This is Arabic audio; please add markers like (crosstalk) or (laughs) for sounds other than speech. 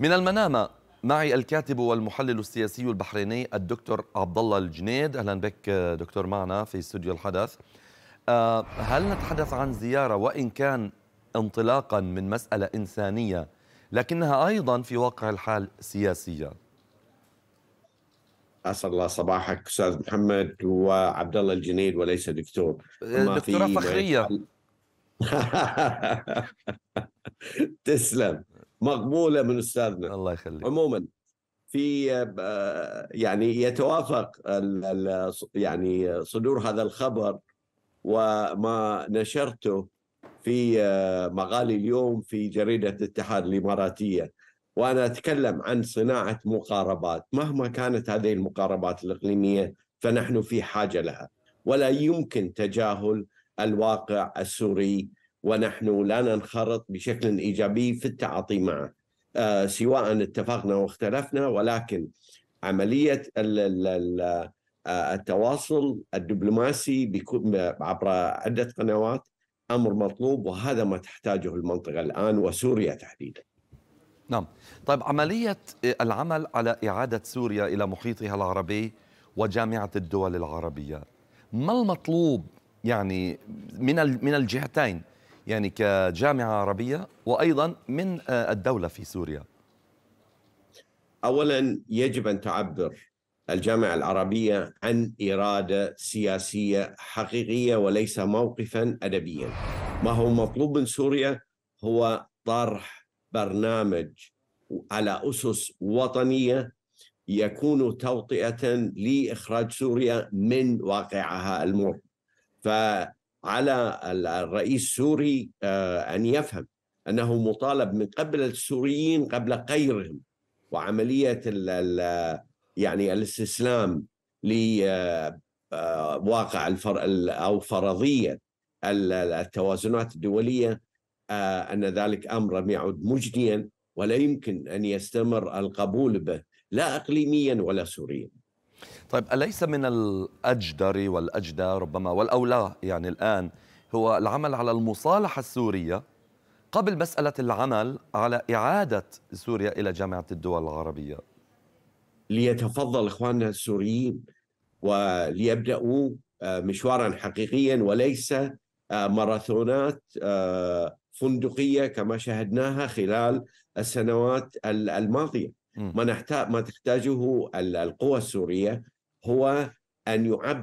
من المنامة معي الكاتب والمحلل السياسي البحريني الدكتور عبد الله الجنيد اهلا بك دكتور معنا في استوديو الحدث آه، هل نتحدث عن زياره وان كان انطلاقا من مساله انسانيه لكنها ايضا في واقع الحال سياسيه اسعد الله صباحك استاذ محمد وعبد الله الجنيد وليس دكتور آه، دكتوره فخريه (laughs) تسلم مقبوله من استاذنا الله يخليك عموما في آه، يعني يتوافق يعني صدور هذا الخبر وما نشرته في آه، مقالي اليوم في جريده الاتحاد الاماراتيه وانا اتكلم عن صناعه مقاربات مهما كانت هذه المقاربات الاقليميه فنحن في حاجه لها ولا يمكن تجاهل الواقع السوري ونحن لا ننخرط بشكل ايجابي في التعاطي معه آه، سواء اتفقنا واختلفنا ولكن عمليه آه، التواصل الدبلوماسي عبر عده قنوات امر مطلوب وهذا ما تحتاجه المنطقه الان وسوريا تحديدا. نعم، طيب عمليه العمل على اعاده سوريا الى محيطها العربي وجامعه الدول العربيه، ما المطلوب يعني من من الجهتين يعني كجامعة عربية وأيضا من آه، الدولة في سوريا أولا يجب أن تعبر الجامعة العربية عن إرادة سياسية حقيقية وليس موقفا أدبيا ما هو مطلوب من سوريا هو طرح برنامج على أسس وطنية يكون توطئة لإخراج سوريا من واقعها المر ف على الرئيس السوري آه، أن يفهم أنه مطالب من قبل السوريين قبل غيرهم وعملية يعني الاستسلام لواقع آه، آه، الفر أو فرضية التوازنات الدولية أن ذلك أمر لم يعد مجديا ولا يمكن أن يستمر القبول به لا إقليميا ولا سوريا طيب أليس من الأجدر والأجدى ربما والأولى يعني الآن هو العمل على المصالحة السورية قبل مسألة العمل على إعادة سوريا إلى جامعة الدول العربية ليتفضل إخواننا السوريين وليبدأوا آه، مشوارا حقيقيا وليس آه، ماراثونات آه، فندقية كما شاهدناها خلال السنوات الماضية ما نحتاج ما تحتاجه القوى السوريه هو ان يعبر